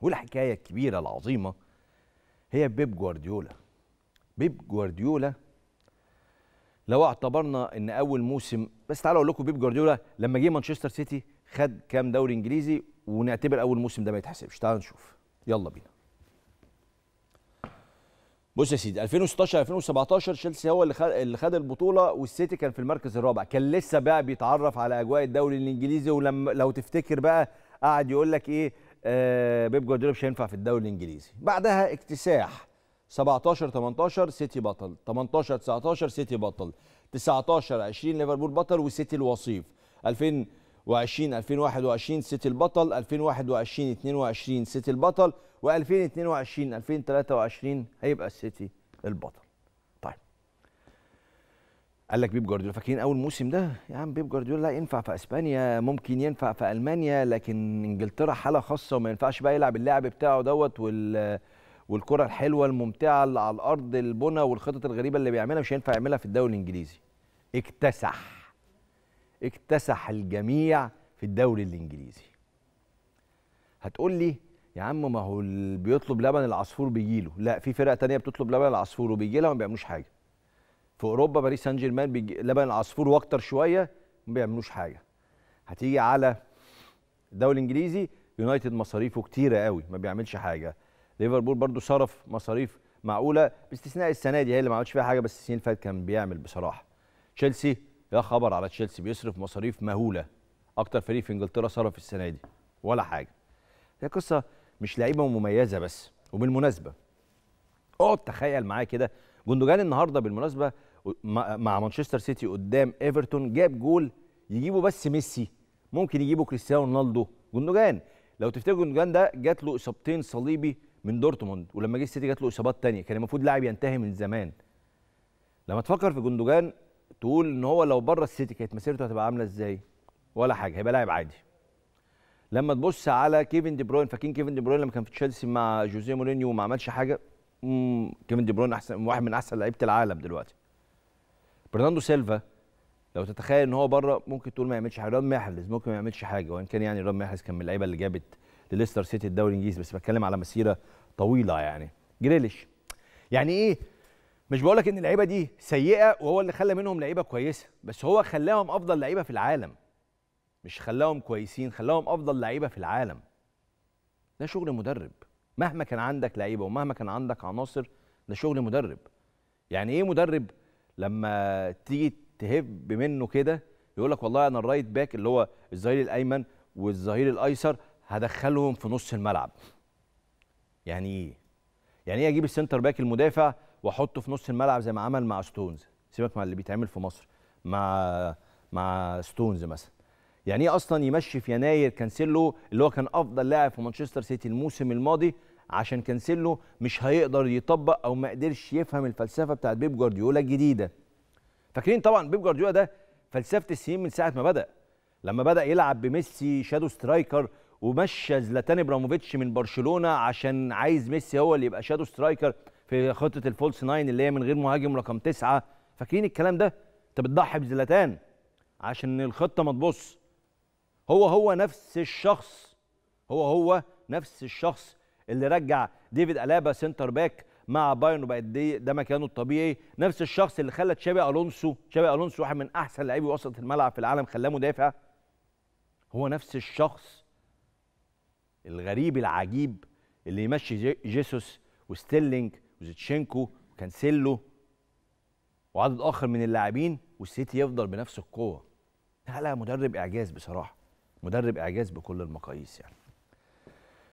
والحكايه الكبيره العظيمه هي بيب جوارديولا بيب جوارديولا لو اعتبرنا ان اول موسم بس تعالوا اقول لكم بيب جوارديولا لما جه مانشستر سيتي خد كام دوري انجليزي ونعتبر اول موسم ده ما يتحسبش تعالوا نشوف يلا بينا بص يا سيدي 2016 2017 تشيلسي هو اللي خد اللي خد البطوله والسيتي كان في المركز الرابع كان لسه بقى بيتعرف على اجواء الدوري الانجليزي ولما لو تفتكر بقى قعد يقول لك ايه آه، بيب جوارديولا مش هينفع في الدوري الانجليزي بعدها اكتساح 17 18 سيتي بطل 18 19 سيتي بطل 19 20 ليفربول بطل وسيتي الوصيف 2020 2021 سيتي البطل 2021 22 سيتي البطل و2022 2023 هيبقى السيتي البطل قال لك بيب جوارديولا فاكرين اول موسم ده يا عم بيب جوارديولا لا ينفع في اسبانيا ممكن ينفع في المانيا لكن انجلترا حاله خاصه وما ينفعش بقى يلعب اللعب بتاعه دوت وال والكره الحلوه الممتعه اللي على الارض البنى والخطط الغريبه اللي بيعملها مش هينفع يعملها في الدوري الانجليزي اكتسح اكتسح الجميع في الدوري الانجليزي هتقول لي يا عم ما هو اللي بيطلب لبن العصفور بيجيله لا في فرقه تانية بتطلب لبن العصفور وبيجي لها وما بيعملوش حاجه في اوروبا باريس سان جيرمان لبن العصفور واكتر شويه ما بيعملوش حاجه هتيجي على الدوري الانجليزي يونايتد مصاريفه كتيره قوي ما بيعملش حاجه ليفربول برضو صرف مصاريف معقوله باستثناء السنه دي هي اللي ما عملتش فيها حاجه بس السنين اللي فاتت كان بيعمل بصراحه تشيلسي يا خبر على تشيلسي بيصرف مصاريف مهوله اكتر فريق في انجلترا صرف السنه دي ولا حاجه هي قصه مش لعيبه مميزه بس وبالمناسبه اقعد تخيل معايا كده جندوجان النهارده بالمناسبه مع مانشستر سيتي قدام ايفرتون جاب جول يجيبه بس ميسي ممكن يجيبه كريستيانو رونالدو جندوجان لو تفتكر جندوجان ده جات له اصابتين صليبي من دورتموند ولما جه السيتي جات له اصابات ثانيه كان المفروض لاعب ينتهي من زمان لما تفكر في جندوجان تقول ان هو لو بره السيتي كانت مسيرته هتبقى عامله ازاي ولا حاجه هيبقى لاعب عادي لما تبص على كيفن دي بروين فاكرين كيفن دي بروين لما كان في تشيلسي مع جوزيه مورينيو وما عملش حاجه كيفن دي بروين احسن واحد من احسن لعيبه العالم دلوقتي برناندو سيلفا لو تتخيل ان هو بره ممكن تقول ما يعملش حاجه رياض محرز ممكن ما يعملش حاجه وان كان يعني رياض محرز كان من اللعيبه اللي جابت لليستر سيتي الدوري الانجليزي بس بتكلم على مسيره طويله يعني جريليش يعني ايه مش بقول لك ان اللعيبه دي سيئه وهو اللي خلى منهم لعيبه كويسه بس هو خلاهم افضل لعيبه في العالم مش خلاهم كويسين خلاهم افضل لعيبه في العالم ده شغل مدرب مهما كان عندك لعيبه ومهما كان عندك عناصر ده شغل مدرب يعني ايه مدرب لما تيجي تهب منه كده يقول لك والله انا الرايت باك اللي هو الظهير الايمن والظهير الايسر هدخلهم في نص الملعب يعني ايه يعني ايه اجيب السنتر باك المدافع واحطه في نص الملعب زي ما عمل مع ستونز سيبك مع اللي بيتعمل في مصر مع مع ستونز مثلا يعني ايه اصلا يمشي في يناير كانسيلو اللي هو كان افضل لاعب في مانشستر سيتي الموسم الماضي عشان كانسيلو مش هيقدر يطبق او ما قدرش يفهم الفلسفه بتاعت بيب جوارديولا الجديده فاكرين طبعا بيب جوارديولا ده فلسفه السنين من ساعه ما بدا لما بدا يلعب بميسي شادو سترايكر ومشى زلاتان ابراموفيتش من برشلونه عشان عايز ميسي هو اللي يبقى شادو سترايكر في خطه الفولس ناين اللي هي من غير مهاجم رقم تسعة فاكرين الكلام ده انت بتضحي بزلاتان عشان الخطه ما تبص هو هو نفس الشخص هو هو نفس الشخص اللي رجع ديفيد الابا سنتر باك مع بايرن وبقت دي ده مكانه الطبيعي نفس الشخص اللي خلى تشابي الونسو تشابي الونسو واحد من احسن لاعبي وسط الملعب في العالم خلاه مدافع هو نفس الشخص الغريب العجيب اللي يمشي جيسوس وستيلينج وزيتشينكو وكانسيلو وعدد اخر من اللاعبين والسيتي يفضل بنفس القوه لا لا مدرب اعجاز بصراحه مدرب اعجاز بكل المقاييس يعني